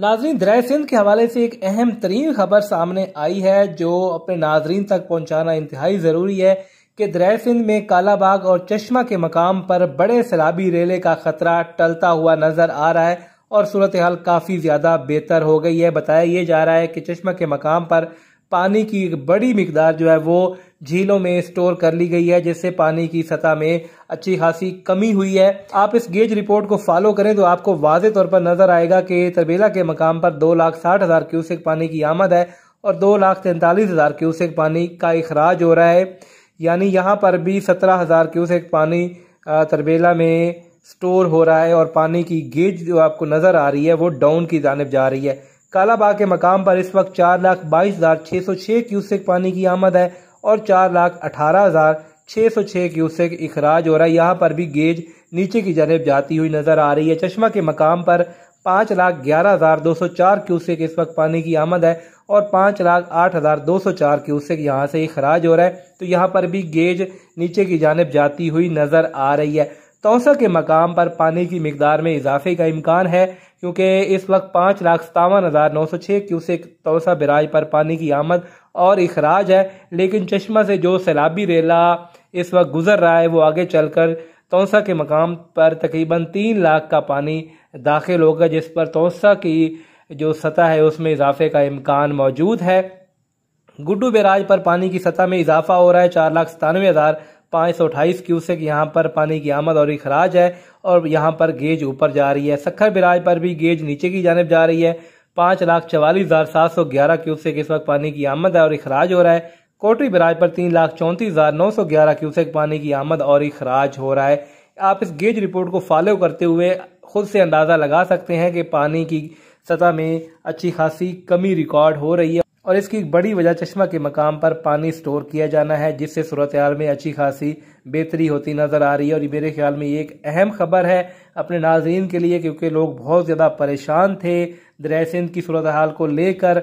नाजरीन दराय सिंध के हवाले से एक अहम तरीन खबर सामने आई है जो अपने नाजरीन तक पहुँचाना इंतहाई ज़रूरी है कि दराय सिंध में कालाबाग और चश्मा के मकाम पर बड़े सैलाबी रेले का खतरा टलता हुआ नजर आ रहा है और सूरत हाल काफ़ी ज़्यादा बेहतर हो गई है बताया ये जा रहा है कि चश्मा के मकाम पर पानी की एक बड़ी मिकदार जो है वो झीलों में स्टोर कर ली गई है जिससे पानी की सतह में अच्छी खासी कमी हुई है आप इस गेज रिपोर्ट को फॉलो करें तो आपको वाज तौर पर नजर आएगा कि तरबेला के मकाम पर दो लाख साठ हजार क्यूसेक पानी की आमद है और दो लाख तैंतालीस हजार क्यूसेक पानी का अखराज हो रहा है यानी यहाँ पर भी सत्रह हजार क्यूसेक पानी तरबेला में स्टोर हो रहा है और पानी की गेज जो आपको नज़र आ रही है वो डाउन की जानब जा रही है कालाबाग के मकाम पर इस वक्त चार लाख बाईस हजार छह सौ छह क्यूसेक पानी की आमद है और चार लाख अठारह हजार छह सौ छह क्यूसेक इखराज हो रहा है यहाँ पर भी गेज नीचे की जानब जाती हुई नजर आ रही है चश्मा के मकाम पर पांच लाख ग्यारह हजार दो सौ चार क्यूसेक इस वक्त पानी की आमद है और पांच लाख आठ हजार दो सौ चार क्यूसेक यहाँ से इखराज हो रहा है तो यहाँ पर भी गेज नीचे की जानब जाती हुई नजर आ रही है तोसा के मकाम पर पानी की मकदार में इजाफे का इम्कान है क्योंकि इस वक्त पाँच लाख सतावन हज़ार नौ सौ छः क्यूसेक तोसा बराज पर पानी की आमद और अखराज है लेकिन चश्मा से जो सैलाबी रेला इस वक्त गुजर रहा है वो आगे चल कर तोसा के मकाम पर तकरीबन तीन लाख का पानी दाखिल होगा जिस पर तोसा की जो सतह है उसमें इजाफे का इम्कान मौजूद है गुड्डू बराज पर पानी की सतह में इजाफा हो रहा है चार लाख सतानवे हज़ार पाँच सौ अठाईस क्यूसेक यहाँ पर पानी की आमद और इखराज है और यहाँ पर गेज ऊपर जा रही है सखर बिराज पर भी गेज नीचे की जानब जा रही है पाँच लाख चवालीस हज़ार सात सौ ग्यारह क्यूसेक इस वक्त पानी की आमद है और इखराज हो रहा है कोटरी बिराज पर तीन लाख चौंतीस हज़ार नौ सौ ग्यारह क्यूसेक पानी की आमद और इखराज हो रहा है आप इस गेज रिपोर्ट को फॉलो करते हुए खुद से अंदाज़ा लगा सकते हैं कि पानी की सतह में अच्छी खासी कमी रिकॉर्ड हो रही है और इसकी एक बड़ी वजह चश्मा के मकाम पर पानी स्टोर किया जाना है जिससे सूरत हाल में अच्छी खासी बेहतरी होती नज़र आ रही है और मेरे ख्याल में ये एक अहम खबर है अपने नाजरीन के लिए क्योंकि लोग बहुत ज़्यादा परेशान थे दरअसिंद की सूरत हाल को लेकर